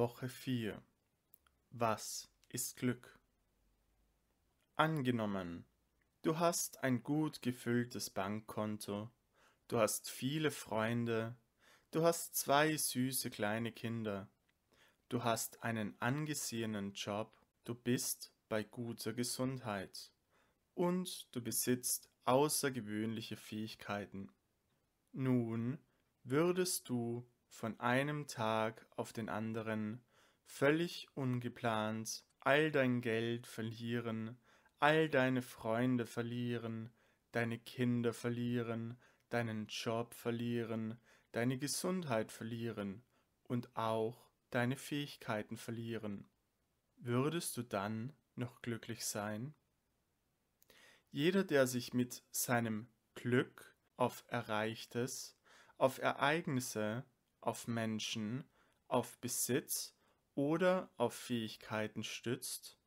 Woche 4 Was ist Glück? Angenommen, du hast ein gut gefülltes Bankkonto, du hast viele Freunde, du hast zwei süße kleine Kinder, du hast einen angesehenen Job, du bist bei guter Gesundheit und du besitzt außergewöhnliche Fähigkeiten. Nun würdest du von einem Tag auf den anderen, völlig ungeplant, all dein Geld verlieren, all deine Freunde verlieren, deine Kinder verlieren, deinen Job verlieren, deine Gesundheit verlieren und auch deine Fähigkeiten verlieren. Würdest du dann noch glücklich sein? Jeder, der sich mit seinem Glück auf Erreichtes, auf Ereignisse, auf Menschen, auf Besitz oder auf Fähigkeiten stützt,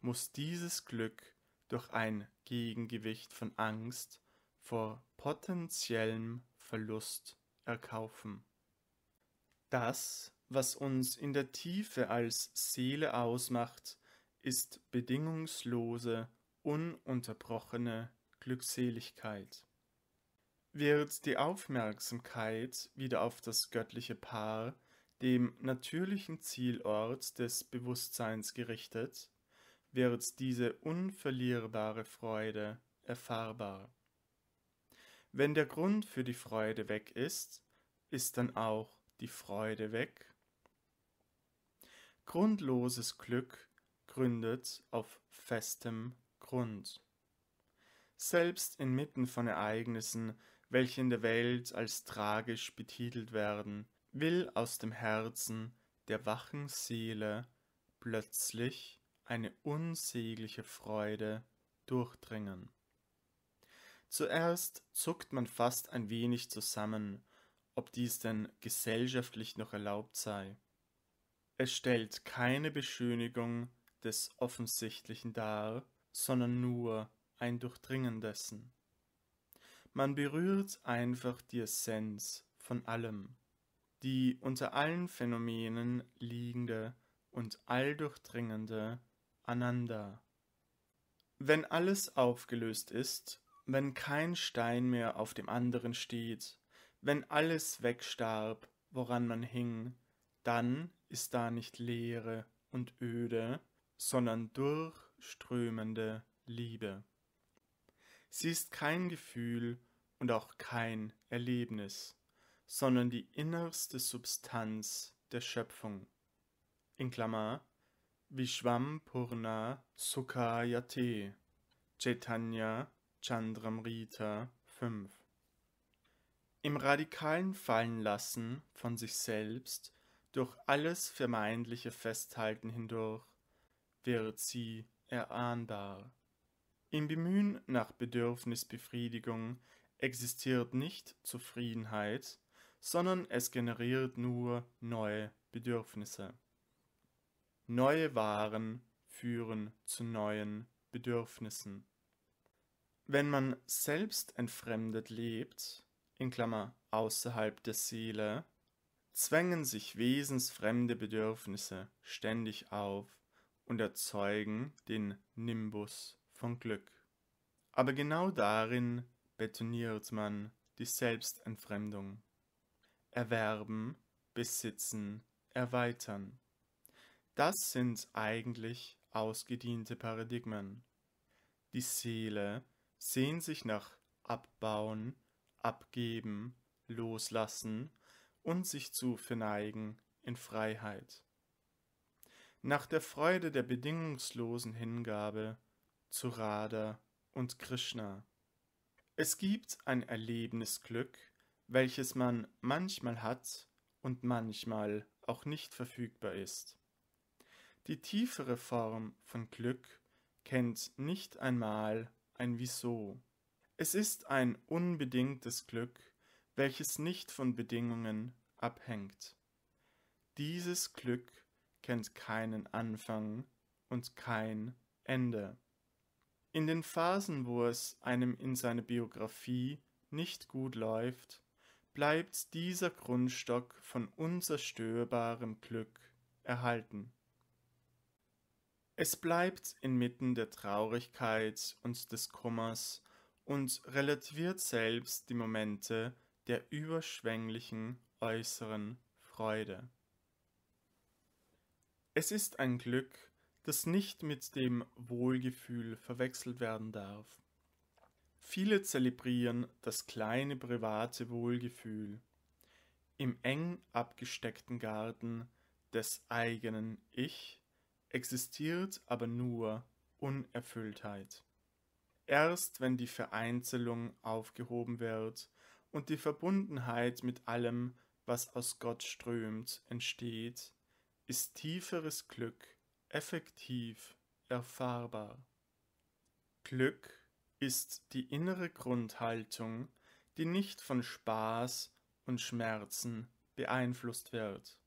muss dieses Glück durch ein Gegengewicht von Angst vor potenziellem Verlust erkaufen. Das, was uns in der Tiefe als Seele ausmacht, ist bedingungslose, ununterbrochene Glückseligkeit wird die Aufmerksamkeit wieder auf das göttliche Paar, dem natürlichen Zielort des Bewusstseins gerichtet, wird diese unverlierbare Freude erfahrbar. Wenn der Grund für die Freude weg ist, ist dann auch die Freude weg? Grundloses Glück gründet auf festem Grund. Selbst inmitten von Ereignissen, welche in der Welt als tragisch betitelt werden, will aus dem Herzen der wachen Seele plötzlich eine unsägliche Freude durchdringen. Zuerst zuckt man fast ein wenig zusammen, ob dies denn gesellschaftlich noch erlaubt sei. Es stellt keine Beschönigung des Offensichtlichen dar, sondern nur ein Durchdringen dessen. Man berührt einfach die Essenz von allem, die unter allen Phänomenen liegende und alldurchdringende Ananda. Wenn alles aufgelöst ist, wenn kein Stein mehr auf dem anderen steht, wenn alles wegstarb, woran man hing, dann ist da nicht Leere und Öde, sondern durchströmende Liebe. Sie ist kein Gefühl und auch kein Erlebnis, sondern die innerste Substanz der Schöpfung. In Klammer Vishwam Purna Sukhayate Chaitanya Chandramrita 5 Im radikalen Fallenlassen von sich selbst durch alles vermeintliche Festhalten hindurch wird sie erahnbar. Im Bemühen nach Bedürfnisbefriedigung existiert nicht Zufriedenheit, sondern es generiert nur neue Bedürfnisse. Neue Waren führen zu neuen Bedürfnissen. Wenn man selbst entfremdet lebt, in Klammer außerhalb der Seele, zwängen sich wesensfremde Bedürfnisse ständig auf und erzeugen den Nimbus von Glück. Aber genau darin betoniert man die Selbstentfremdung. Erwerben, besitzen, erweitern. Das sind eigentlich ausgediente Paradigmen. Die Seele sehnt sich nach Abbauen, Abgeben, Loslassen und sich zu verneigen in Freiheit. Nach der Freude der bedingungslosen Hingabe zu Radha und Krishna. Es gibt ein Erlebnisglück, welches man manchmal hat und manchmal auch nicht verfügbar ist. Die tiefere Form von Glück kennt nicht einmal ein Wieso. Es ist ein unbedingtes Glück, welches nicht von Bedingungen abhängt. Dieses Glück kennt keinen Anfang und kein Ende. In den Phasen, wo es einem in seiner Biografie nicht gut läuft, bleibt dieser Grundstock von unzerstörbarem Glück erhalten. Es bleibt inmitten der Traurigkeit und des Kummers und relativiert selbst die Momente der überschwänglichen äußeren Freude. Es ist ein Glück, das nicht mit dem Wohlgefühl verwechselt werden darf. Viele zelebrieren das kleine private Wohlgefühl im eng abgesteckten Garten des eigenen Ich existiert aber nur Unerfülltheit. Erst wenn die Vereinzelung aufgehoben wird und die Verbundenheit mit allem, was aus Gott strömt, entsteht, ist tieferes Glück effektiv erfahrbar. Glück ist die innere Grundhaltung, die nicht von Spaß und Schmerzen beeinflusst wird,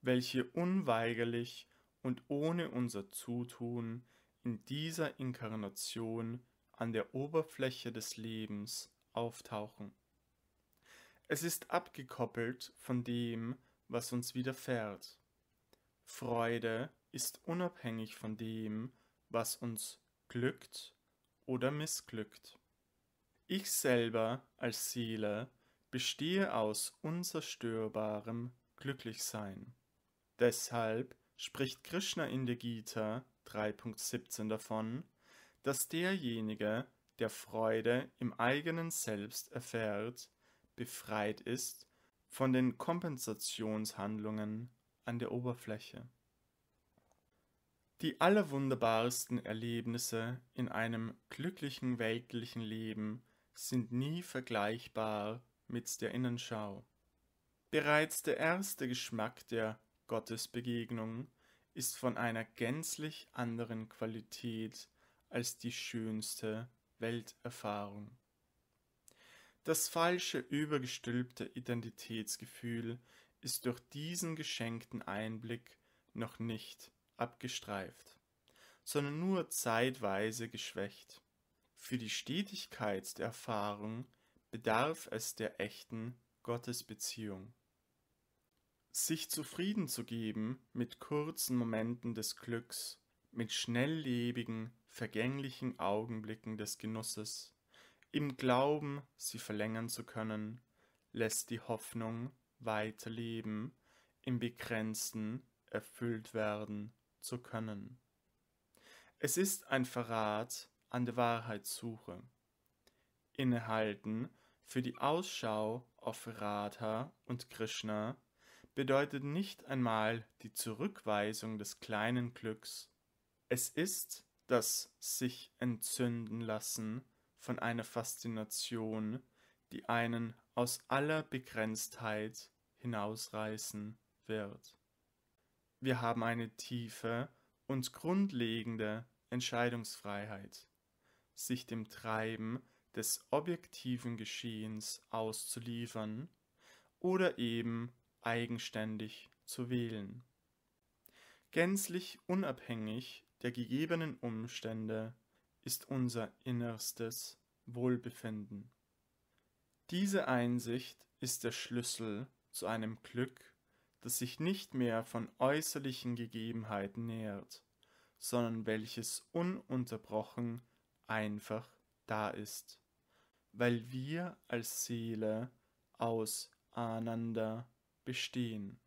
welche unweigerlich und ohne unser Zutun in dieser Inkarnation an der Oberfläche des Lebens auftauchen. Es ist abgekoppelt von dem, was uns widerfährt. Freude ist unabhängig von dem, was uns glückt oder missglückt. Ich selber als Seele bestehe aus unzerstörbarem Glücklichsein. Deshalb spricht Krishna in der Gita 3.17 davon, dass derjenige, der Freude im eigenen Selbst erfährt, befreit ist von den Kompensationshandlungen an der Oberfläche. Die allerwunderbarsten Erlebnisse in einem glücklichen weltlichen Leben sind nie vergleichbar mit der Innenschau. Bereits der erste Geschmack der Gottesbegegnung ist von einer gänzlich anderen Qualität als die schönste Welterfahrung. Das falsche, übergestülpte Identitätsgefühl ist durch diesen geschenkten Einblick noch nicht abgestreift, sondern nur zeitweise geschwächt. Für die Stetigkeit der Erfahrung bedarf es der echten Gottesbeziehung. Sich zufrieden zu geben mit kurzen Momenten des Glücks, mit schnelllebigen, vergänglichen Augenblicken des Genusses, im Glauben, sie verlängern zu können, lässt die Hoffnung weiterleben, im Begrenzten erfüllt werden zu können. Es ist ein Verrat an der Wahrheitssuche. Innehalten für die Ausschau auf Radha und Krishna bedeutet nicht einmal die Zurückweisung des kleinen Glücks. Es ist das sich entzünden lassen von einer Faszination, die einen aus aller Begrenztheit hinausreißen wird. Wir haben eine tiefe und grundlegende Entscheidungsfreiheit, sich dem Treiben des objektiven Geschehens auszuliefern oder eben eigenständig zu wählen. Gänzlich unabhängig der gegebenen Umstände ist unser innerstes Wohlbefinden. Diese Einsicht ist der Schlüssel zu einem Glück das sich nicht mehr von äußerlichen Gegebenheiten nähert, sondern welches ununterbrochen einfach da ist, weil wir als Seele aus Ananda bestehen.